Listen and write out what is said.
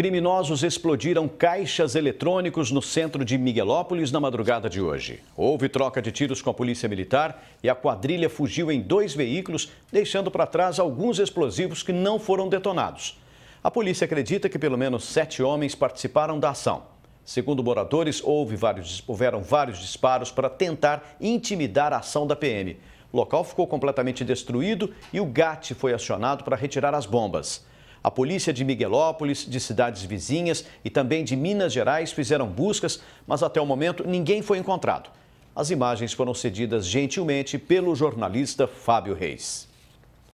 Criminosos explodiram caixas eletrônicos no centro de Miguelópolis na madrugada de hoje. Houve troca de tiros com a polícia militar e a quadrilha fugiu em dois veículos, deixando para trás alguns explosivos que não foram detonados. A polícia acredita que pelo menos sete homens participaram da ação. Segundo moradores, houve vários, houveram vários disparos para tentar intimidar a ação da PM. O local ficou completamente destruído e o GAT foi acionado para retirar as bombas. A polícia de Miguelópolis, de cidades vizinhas e também de Minas Gerais fizeram buscas, mas até o momento ninguém foi encontrado. As imagens foram cedidas gentilmente pelo jornalista Fábio Reis.